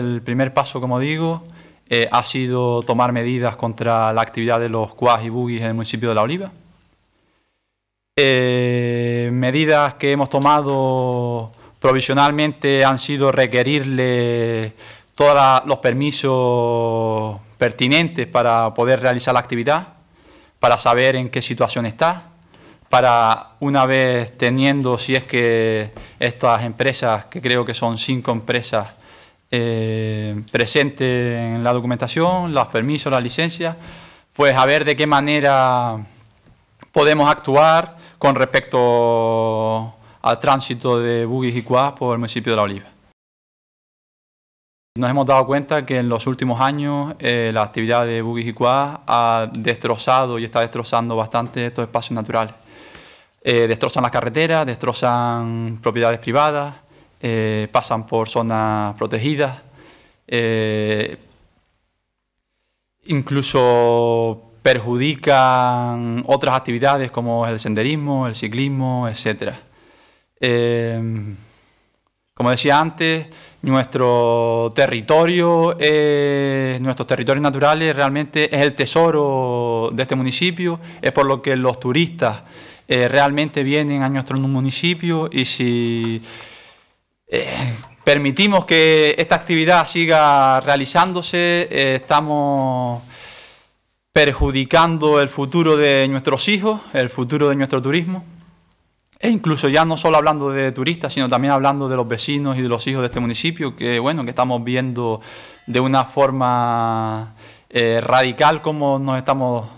El primer paso, como digo, eh, ha sido tomar medidas contra la actividad de los cuas y bugis en el municipio de La Oliva. Eh, medidas que hemos tomado provisionalmente han sido requerirle todos los permisos pertinentes para poder realizar la actividad, para saber en qué situación está, para una vez teniendo, si es que estas empresas, que creo que son cinco empresas, eh, presente en la documentación, los permisos, las licencias, pues a ver de qué manera podemos actuar con respecto al tránsito de bugis y quads por el municipio de La Oliva. Nos hemos dado cuenta que en los últimos años eh, la actividad de bugis y quads ha destrozado y está destrozando bastante estos espacios naturales. Eh, destrozan las carreteras, destrozan propiedades privadas, eh, pasan por zonas protegidas, eh, incluso perjudican otras actividades como el senderismo, el ciclismo, etc. Eh, como decía antes, nuestro territorio, nuestros territorios naturales realmente es el tesoro de este municipio, es por lo que los turistas realmente vienen a nuestro municipio y si eh, permitimos que esta actividad siga realizándose, eh, estamos perjudicando el futuro de nuestros hijos, el futuro de nuestro turismo, e incluso ya no solo hablando de turistas, sino también hablando de los vecinos y de los hijos de este municipio, que bueno, que estamos viendo de una forma eh, radical cómo nos estamos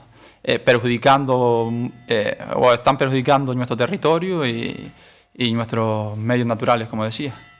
perjudicando o están perjudicando nuestro territorio y y nuestros medios naturales, como decía.